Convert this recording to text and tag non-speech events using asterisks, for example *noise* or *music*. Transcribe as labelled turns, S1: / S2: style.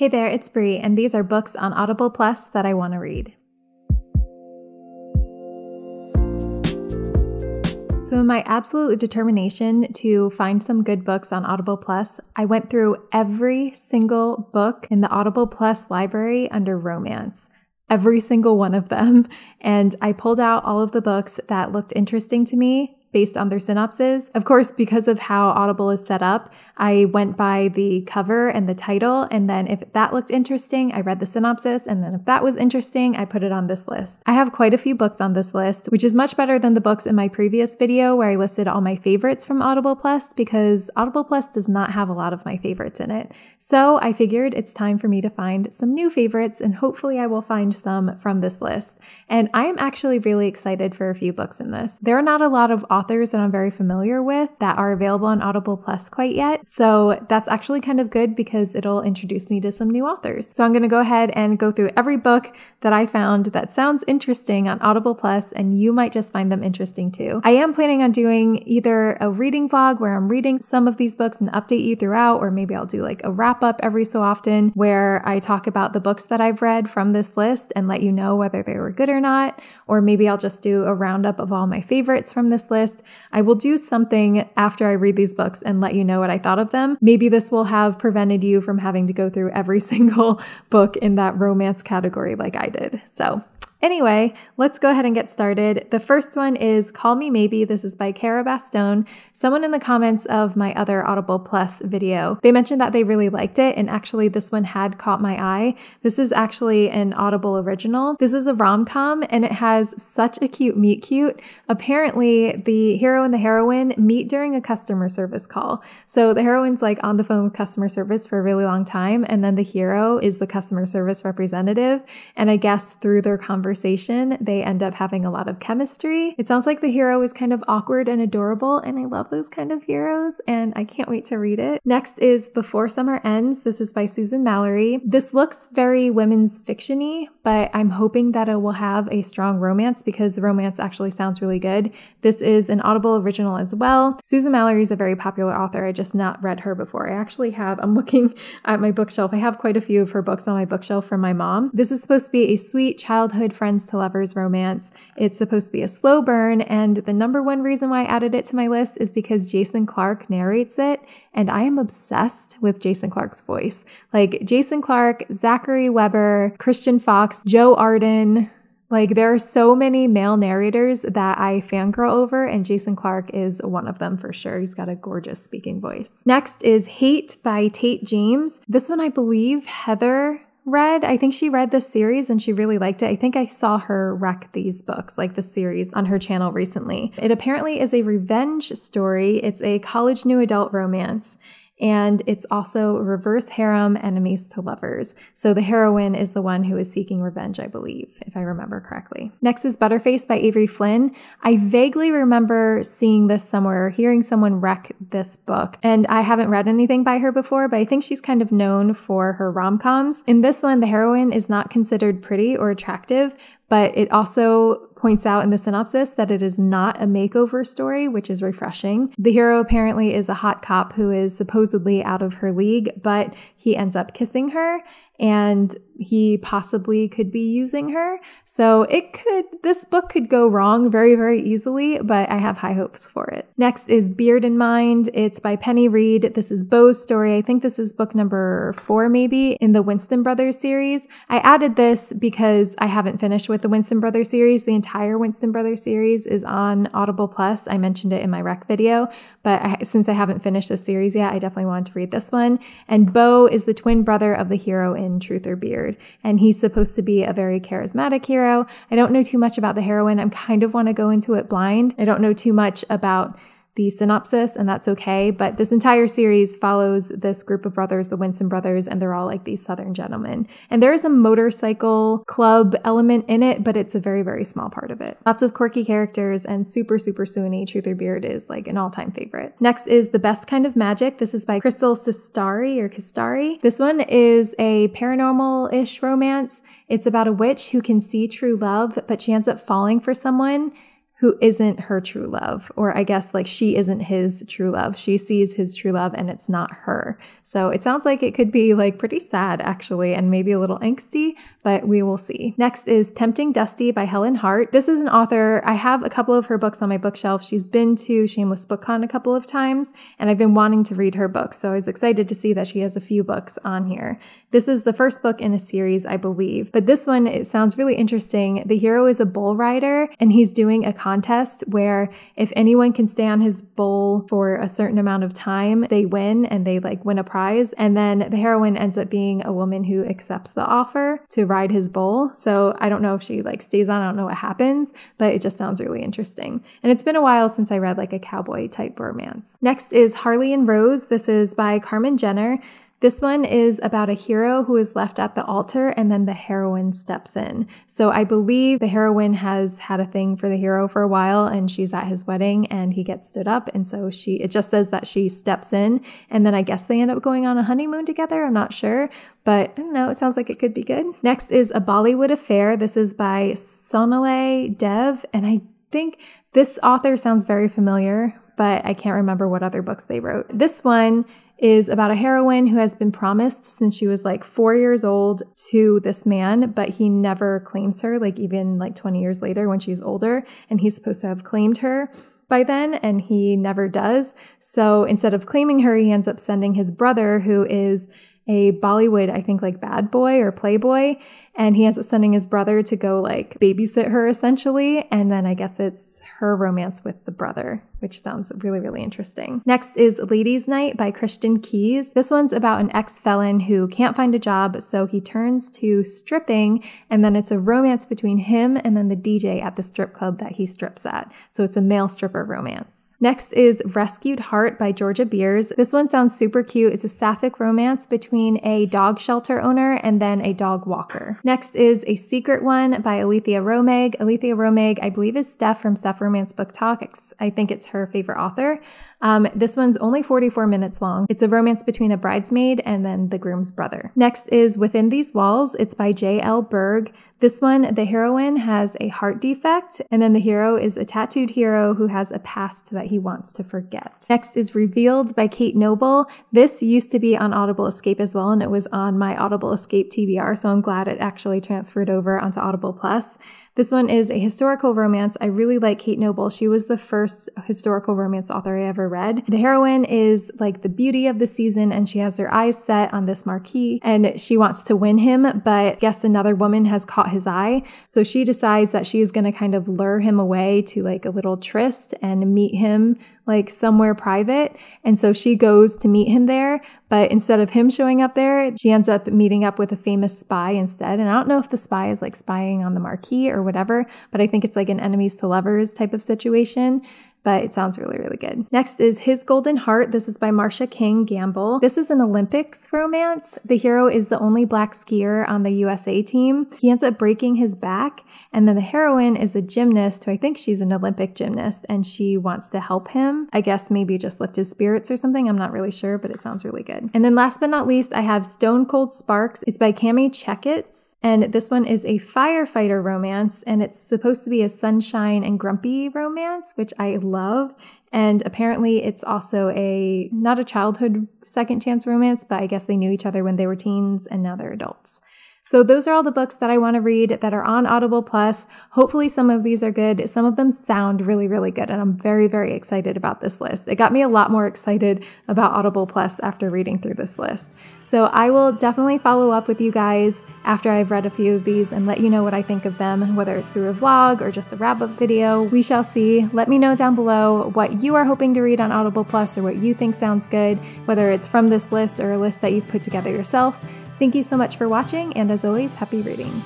S1: Hey there, it's Bree, and these are books on Audible Plus that I want to read. So, in my absolute determination to find some good books on Audible Plus, I went through every single book in the Audible Plus library under romance, every single one of them, and I pulled out all of the books that looked interesting to me based on their synopses. Of course, because of how Audible is set up, I went by the cover and the title. And then if that looked interesting, I read the synopsis. And then if that was interesting, I put it on this list. I have quite a few books on this list, which is much better than the books in my previous video where I listed all my favorites from Audible Plus because Audible Plus does not have a lot of my favorites in it. So I figured it's time for me to find some new favorites and hopefully I will find some from this list. And I am actually really excited for a few books in this. There are not a lot of authors that I'm very familiar with that are available on Audible Plus quite yet. So that's actually kind of good because it'll introduce me to some new authors. So I'm going to go ahead and go through every book that I found that sounds interesting on Audible Plus, and you might just find them interesting too. I am planning on doing either a reading vlog where I'm reading some of these books and update you throughout, or maybe I'll do like a wrap up every so often where I talk about the books that I've read from this list and let you know whether they were good or not, or maybe I'll just do a roundup of all my favorites from this list I will do something after I read these books and let you know what I thought of them. Maybe this will have prevented you from having to go through every *laughs* single book in that romance category like I did. So Anyway, let's go ahead and get started. The first one is Call Me Maybe. This is by Cara Bastone. Someone in the comments of my other Audible Plus video, they mentioned that they really liked it, and actually, this one had caught my eye. This is actually an Audible original. This is a rom com, and it has such a cute meet cute. Apparently, the hero and the heroine meet during a customer service call. So the heroine's like on the phone with customer service for a really long time, and then the hero is the customer service representative, and I guess through their conversation, conversation. They end up having a lot of chemistry. It sounds like the hero is kind of awkward and adorable, and I love those kind of heroes, and I can't wait to read it. Next is Before Summer Ends. This is by Susan Mallory. This looks very women's fictiony, but I'm hoping that it will have a strong romance because the romance actually sounds really good. This is an Audible original as well. Susan Mallory is a very popular author. I just not read her before. I actually have, I'm looking at my bookshelf. I have quite a few of her books on my bookshelf from my mom. This is supposed to be a sweet childhood friends to lovers romance. It's supposed to be a slow burn, and the number one reason why I added it to my list is because Jason Clark narrates it, and I am obsessed with Jason Clark's voice. Like Jason Clark, Zachary Weber, Christian Fox, Joe Arden, like, there are so many male narrators that I fangirl over, and Jason Clark is one of them for sure. He's got a gorgeous speaking voice. Next is Hate by Tate James. This one, I believe Heather read, I think she read this series and she really liked it. I think I saw her wreck these books, like the series, on her channel recently. It apparently is a revenge story, it's a college new adult romance. And it's also reverse harem enemies to lovers. So the heroine is the one who is seeking revenge, I believe, if I remember correctly. Next is Butterface by Avery Flynn. I vaguely remember seeing this somewhere or hearing someone wreck this book. And I haven't read anything by her before, but I think she's kind of known for her rom coms. In this one, the heroine is not considered pretty or attractive, but it also points out in the synopsis that it is not a makeover story, which is refreshing. The hero apparently is a hot cop who is supposedly out of her league, but he ends up kissing her. And he possibly could be using her. So it could, this book could go wrong very, very easily, but I have high hopes for it. Next is Beard in Mind. It's by Penny Reed. This is Bo's story. I think this is book number four, maybe, in the Winston Brothers series. I added this because I haven't finished with the Winston Brothers series. The entire Winston Brothers series is on Audible Plus. I mentioned it in my rec video, but I, since I haven't finished this series yet, I definitely wanted to read this one. And Bo is the twin brother of the hero in Truth or Beard and he's supposed to be a very charismatic hero. I don't know too much about the heroine. i kind of want to go into it blind. I don't know too much about the synopsis, and that's okay. But this entire series follows this group of brothers, the Winston brothers, and they're all like these Southern gentlemen. And there is a motorcycle club element in it, but it's a very, very small part of it. Lots of quirky characters and super, super Suni. Truth or Beard is like an all time favorite. Next is The Best Kind of Magic. This is by Crystal Sistari or Kistari. This one is a paranormal ish romance. It's about a witch who can see true love, but she ends up falling for someone who isn't her true love, or I guess like she isn't his true love. She sees his true love and it's not her. So it sounds like it could be like pretty sad actually, and maybe a little angsty, but we will see. Next is Tempting Dusty by Helen Hart. This is an author. I have a couple of her books on my bookshelf. She's been to Shameless BookCon a couple of times, and I've been wanting to read her books. So I was excited to see that she has a few books on here. This is the first book in a series, I believe, but this one, it sounds really interesting. The hero is a bull rider and he's doing a contest where if anyone can stay on his bowl for a certain amount of time, they win and they like win a prize. And then the heroine ends up being a woman who accepts the offer to ride his bowl. So I don't know if she like stays on. I don't know what happens, but it just sounds really interesting. And it's been a while since I read like a cowboy type romance. Next is Harley and Rose. This is by Carmen Jenner. This one is about a hero who is left at the altar and then the heroine steps in. So I believe the heroine has had a thing for the hero for a while and she's at his wedding and he gets stood up. And so she, it just says that she steps in and then I guess they end up going on a honeymoon together. I'm not sure, but I don't know. It sounds like it could be good. Next is A Bollywood Affair. This is by Sonale Dev. And I think this author sounds very familiar, but I can't remember what other books they wrote. This one is about a heroine who has been promised since she was like four years old to this man, but he never claims her, like even like 20 years later when she's older, and he's supposed to have claimed her by then, and he never does. So instead of claiming her, he ends up sending his brother, who is a Bollywood, I think like bad boy or playboy. And he ends up sending his brother to go like babysit her essentially. And then I guess it's her romance with the brother, which sounds really, really interesting. Next is Ladies Night by Christian Keys. This one's about an ex felon who can't find a job, so he turns to stripping. And then it's a romance between him and then the DJ at the strip club that he strips at. So it's a male stripper romance. Next is Rescued Heart by Georgia Beers. This one sounds super cute. It's a sapphic romance between a dog shelter owner and then a dog walker. Next is A Secret One by Alethea Romeg. Alethea Romeg, I believe, is Steph from Steph Romance Book Talk. I think it's her favorite author. Um, this one's only 44 minutes long. It's a romance between a bridesmaid and then the groom's brother. Next is Within These Walls. It's by J.L. Berg. This one, the heroine has a heart defect, and then the hero is a tattooed hero who has a past that he wants to forget. Next is Revealed by Kate Noble. This used to be on Audible Escape as well, and it was on my Audible Escape TBR, so I'm glad it actually transferred over onto Audible Plus. This one is a historical romance. I really like Kate Noble. She was the first historical romance author I ever read. The heroine is like the beauty of the season and she has her eyes set on this marquis and she wants to win him, but guess another woman has caught his eye. So she decides that she is going to kind of lure him away to like a little tryst and meet him like somewhere private. And so she goes to meet him there. But instead of him showing up there, she ends up meeting up with a famous spy instead. And I don't know if the spy is like spying on the marquee or whatever, but I think it's like an enemies to lovers type of situation but it sounds really, really good. Next is His Golden Heart. This is by Marsha King Gamble. This is an Olympics romance. The hero is the only black skier on the USA team. He ends up breaking his back and then the heroine is a gymnast who I think she's an Olympic gymnast and she wants to help him. I guess maybe just lift his spirits or something. I'm not really sure, but it sounds really good. And then last but not least, I have Stone Cold Sparks. It's by Cami Checkets. And this one is a firefighter romance and it's supposed to be a sunshine and grumpy romance, which I love. And apparently, it's also a not a childhood second chance romance, but I guess they knew each other when they were teens and now they're adults. So those are all the books that I want to read that are on Audible Plus. Hopefully some of these are good. Some of them sound really, really good. And I'm very, very excited about this list. It got me a lot more excited about Audible Plus after reading through this list. So I will definitely follow up with you guys after I've read a few of these and let you know what I think of them, whether it's through a vlog or just a wrap up video. We shall see. Let me know down below what you are hoping to read on Audible Plus or what you think sounds good, whether it's from this list or a list that you've put together yourself. Thank you so much for watching, and as always, happy reading.